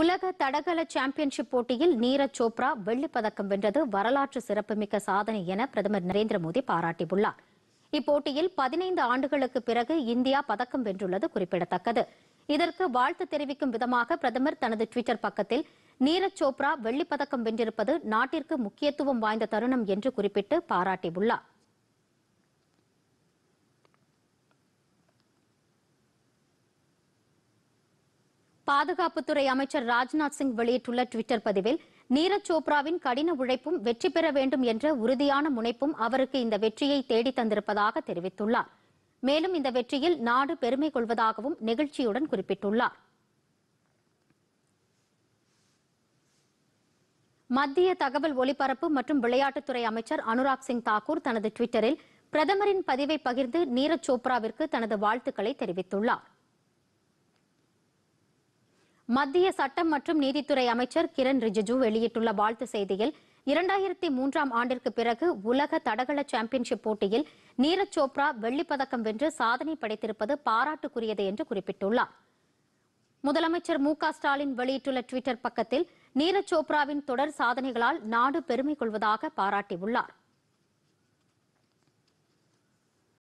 உலக தடகள சாம்பியன்ஷிப் போட்டியில் நீரஜ் சோப்ரா வெள்ளிப் பதக்கம் வென்றது வரலாற்று சிறப்புமிக்க சாதனை என பிரதமர் நரேந்திர மோடி பாராட்டியுள்ளார் இப்போட்டியில் பதினைந்து ஆண்டுகளுக்கு பிறகு இந்தியா பதக்கம் வென்றுள்ளது குறிப்பிடத்தக்கது இதற்கு வாழ்த்து தெரிவிக்கும் விதமாக பிரதமர் தனது டுவிட்டர் பக்கத்தில் நீரஜ் சோப்ரா வெள்ளிப் பதக்கம் வென்றிருப்பது நாட்டிற்கு முக்கியத்துவம் வாய்ந்த தருணம் என்று குறிப்பிட்டு பாராட்டியுள்ளார் பாதுகாப்புத்துறை அமைச்சர் ராஜ்நாத் சிங் வெளியிட்டுள்ள டுவிட்டர் பதிவில் நீரஜ் சோப்ராவின் கடின உழைப்பும் வெற்றி பெற வேண்டும் என்ற உறுதியான முனைப்பும் அவருக்கு இந்த வெற்றியை தேடி தந்திருப்பதாக தெரிவித்துள்ளார் மேலும் இந்த வெற்றியில் நாடு பெருமை கொள்வதாகவும் நெகிழ்ச்சியுடன் குறிப்பிட்டுள்ளார் மத்திய தகவல் ஒலிபரப்பு மற்றும் விளையாட்டுத்துறை அமைச்சர் அனுராக் சிங் தாக்கூர் தனது டுவிட்டரில் பிரதமரின் பதிவை பகிர்ந்து நீரஜ் சோப்ராவிற்கு தனது வாழ்த்துக்களை தெரிவித்துள்ளார் மத்திய சட்டம் மற்றும் நீதித்துறை அமைச்சர் கிரண் ரிஜிஜு வெளியிட்டுள்ள வாழ்த்து செய்தியில் இரண்டாயிரத்தி மூன்றாம் ஆண்டிற்கு பிறகு உலக தடகள சாம்பியன்ஷிப் போட்டியில் நீரஜ் சோப்ரா வெள்ளிப்பதக்கம் வென்று சாதனை படைத்திருப்பது பாராட்டுக்குரியது என்று குறிப்பிட்டுள்ளார் முதலமைச்சர் மு ஸ்டாலின் வெளியிட்டுள்ள டுவிட்டர் பக்கத்தில் நீரஜ் சோப்ராவின் தொடர் சாதனைகளால் நாடு பெருமை கொள்வதாக பாராட்டியுள்ளாா்